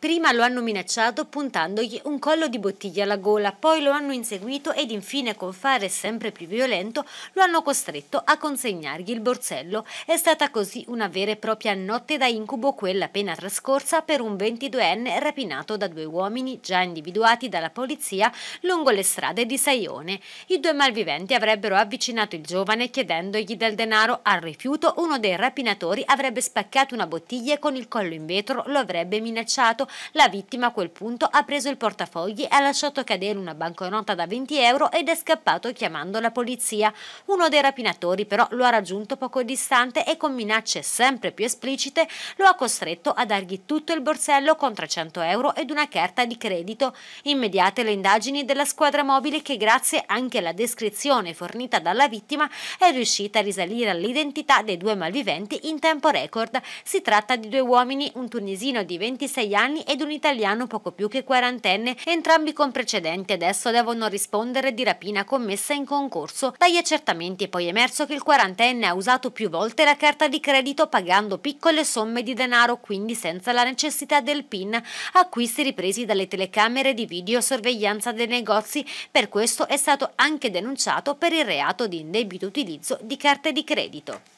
Prima lo hanno minacciato puntandogli un collo di bottiglia alla gola, poi lo hanno inseguito ed infine con fare sempre più violento lo hanno costretto a consegnargli il borsello. È stata così una vera e propria notte da incubo quella appena trascorsa per un 22enne rapinato da due uomini già individuati dalla polizia lungo le strade di Saione. I due malviventi avrebbero avvicinato il giovane chiedendogli del denaro. Al rifiuto uno dei rapinatori avrebbe spaccato una bottiglia e con il collo in vetro lo avrebbe minacciato la vittima a quel punto ha preso il portafogli, ha lasciato cadere una banconota da 20 euro ed è scappato chiamando la polizia. Uno dei rapinatori però lo ha raggiunto poco distante e con minacce sempre più esplicite lo ha costretto a dargli tutto il borsello con 300 euro ed una carta di credito. Immediate le indagini della squadra mobile che grazie anche alla descrizione fornita dalla vittima è riuscita a risalire all'identità dei due malviventi in tempo record. Si tratta di due uomini, un tunisino di 26 anni anni ed un italiano poco più che quarantenne, entrambi con precedenti adesso devono rispondere di rapina commessa in concorso. Dagli accertamenti è poi emerso che il quarantenne ha usato più volte la carta di credito pagando piccole somme di denaro, quindi senza la necessità del PIN, acquisti ripresi dalle telecamere di videosorveglianza dei negozi. Per questo è stato anche denunciato per il reato di indebito utilizzo di carte di credito.